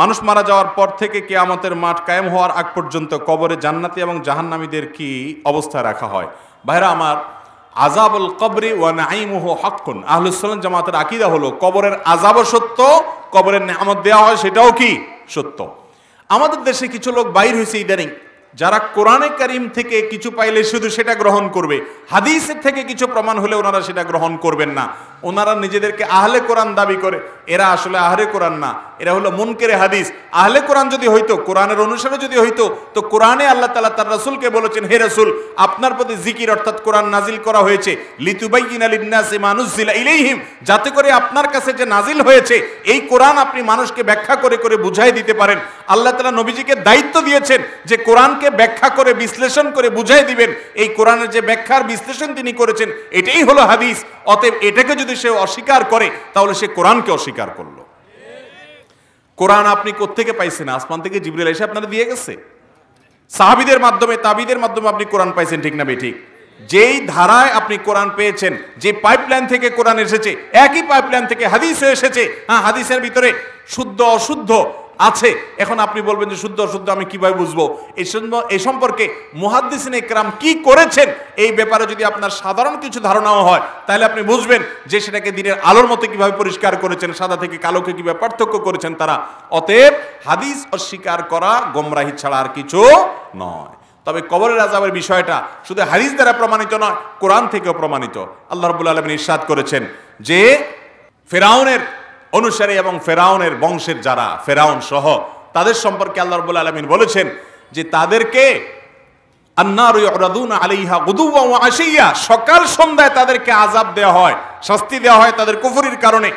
মানুষ মারা যাওয়ার পর থেকে কে আমাদের মাঠ কায়েম হওয়ার আগ পর্যন্ত কবরে জান্নাতি এবং জাহান্নামীদের কি অবস্থা রাখা হয় ভাইরা আমার আজাবুল কবরি ওয়া নাইমুহু হকুন আহলুসলাম জামাতের আকিদা হলো কবরের আজাবও সত্য কবরের নামত দেওয়া হয় সেটাও কি সত্য আমাদের দেশে কিছু লোক বাইর হয়েছে ইদানিং যারা কোরআনে করিম থেকে কিছু পাইলে শুধু সেটা গ্রহণ করবে হাদিসের থেকে কিছু প্রমাণ হলে ওনারা সেটা গ্রহণ করবেন না ওনারা নিজেদেরকে আহলে কোরআন দাবি করে এরা আসলে আহলে কোরআন না এরা হলো মুনকেরে হাদিস আহলে কোরআন যদি হইতো কোরআনের অনুসারে যদি হইতো তো কোরআনে আল্লাহ তালা তার রসুলকে বলেছেন হে রসুল আপনার প্রতি জিকির অর্থাৎ কোরআন নাজিল করা হয়েছে লিতুবাইন আলিনাসে মানুষ ইলেইহিম যাতে করে আপনার কাছে যে নাজিল হয়েছে এই কোরআন আপনি মানুষকে ব্যাখ্যা করে করে বুঝাই দিতে পারেন আল্লাহ তালা নবীজিকে দায়িত্ব দিয়েছেন যে কোরআনকে ব্যাখ্যা করে বিশ্লেষণ করে বুঝাই দিবেন এই কোরআনের যে ব্যাখ্যার বিশ্লেষণ তিনি করেছেন এটাই হলো হাদিস অতএব এটাকে যদি যদি সে অস্বীকার করে তাহলে সে কোরআনকে অস্বীকার করলো কোরআন আপনি কোথেকে পাইছেন আসমান থেকে জিবরিল এসে আপনারা দিয়ে গেছে সাহাবিদের মাধ্যমে তাবিদের মাধ্যমে আপনি কোরআন পাইছেন ঠিক না বেঠিক যেই ধারায় আপনি কোরআন পেয়েছেন যে পাইপলাইন থেকে কোরআন এসেছে একই পাইপলাইন থেকে হাদিসও এসেছে হ্যাঁ হাদিসের ভিতরে শুদ্ধ অশুদ্ধ আছে এখন আপনি বলবেন যে শুদ্ধ অশুদ্ধ আমি কিভাবে বুঝবো এই এ সম্পর্কে মুহাদ্দিসিন একরাম কি করেছেন এই ব্যাপারে যদি আপনার সাধারণ কিছু ধারণাও হয় তাহলে আপনি বুঝবেন যে সেটাকে দিনের আলোর মতো কিভাবে পরিষ্কার করেছেন সাদা থেকে কালোকে কিভাবে পার্থক্য করেছেন তারা অতএব হাদিস অস্বীকার করা গোমরাহি ছাড়া আর কিছু নয় তবে কবরের আজাবের বিষয়টা শুধু হাদিস দ্বারা প্রমাণিত নয় কোরআন থেকেও প্রমাণিত আল্লাহ রবুল্লা আলমিন ইরশাদ করেছেন যে ফেরাউনের অনুসারী এবং ফেরাউনের বংশের যারা ফেরাউন সহ তাদের সম্পর্কে আল্লাহ রবুল আলমিন বলেছেন যে তাদেরকে সকাল সন্ধ্যায় তাদেরকে আজাব দেওয়া হয় শাস্তি দেওয়া হয় তাদের কুফুরির কারণে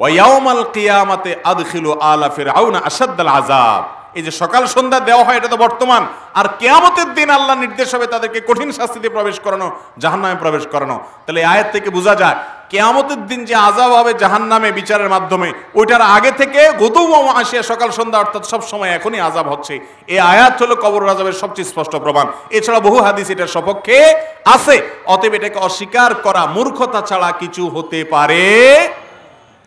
ওয়াউমাল কিয়ামাতে আদখিলু আলা ফিরাউন আসাদ্দাল আজাব এই যে সকাল সন্ধ্যা দেওয়া হয় এটা তো বর্তমান আর কেয়ামতের দিন আল্লাহ নির্দেশ হবে তাদেরকে কঠিন শাস্তিতে প্রবেশ করানো জাহান নামে প্রবেশ করানো তাহলে এই আয়ের থেকে বোঝা যায় কেয়ামতের দিন যে আজাব হবে জাহান নামে বিচারের মাধ্যমে ওইটার আগে থেকে গৌতম আসিয়া সকাল সন্ধ্যা অর্থাৎ সবসময় এখনই আজাব হচ্ছে এই আয়াত হলো কবর আজাবের সবচেয়ে স্পষ্ট প্রমাণ এছাড়া বহু হাদিস এটার সপক্ষে আছে অতএব এটাকে অস্বীকার করা মূর্খতা ছাড়া কিছু হতে পারে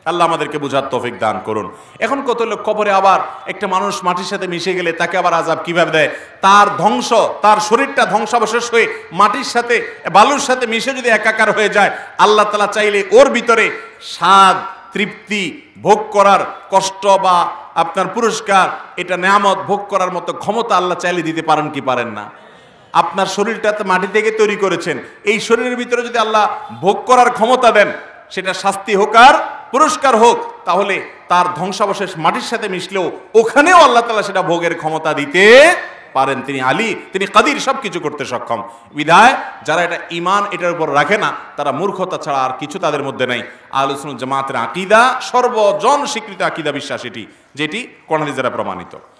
আল্লাহ আমাদেরকে বোঝার তফিক দান করুন এখন কত লোক কবরে আবার একটা মানুষ মাটির সাথে মিশে গেলে তাকে আবার আজাব কিভাবে দেয় তার ধ্বংস তার শরীরটা ধ্বংসাবশেষ হয়ে মাটির সাথে বালুর সাথে মিশে যদি একাকার হয়ে যায় আল্লাহ তালা চাইলে ওর ভিতরে স্বাদ তৃপ্তি ভোগ করার কষ্ট বা আপনার পুরস্কার এটা নেয়ামত ভোগ করার মতো ক্ষমতা আল্লাহ চাইলে দিতে পারেন কি পারেন না আপনার শরীরটা তো মাটি থেকে তৈরি করেছেন এই শরীরের ভিতরে যদি আল্লাহ ভোগ করার ক্ষমতা দেন সেটা শাস্তি হোক আর পুরস্কার হোক তাহলে তার ধ্বংসাবশেষ মাটির সাথে মিশলেও ওখানেও আল্লাহ তালা সেটা ভোগের ক্ষমতা দিতে পারেন তিনি আলী তিনি কাদির সব কিছু করতে সক্ষম বিদায় যারা এটা ইমান এটার উপর রাখে না তারা মূর্খতা ছাড়া আর কিছু তাদের মধ্যে নেই আলোচন জামাতের আকিদা সর্বজন স্বীকৃত আকিদা বিশ্বাস এটি যেটি কর্ণাদি দ্বারা প্রমাণিত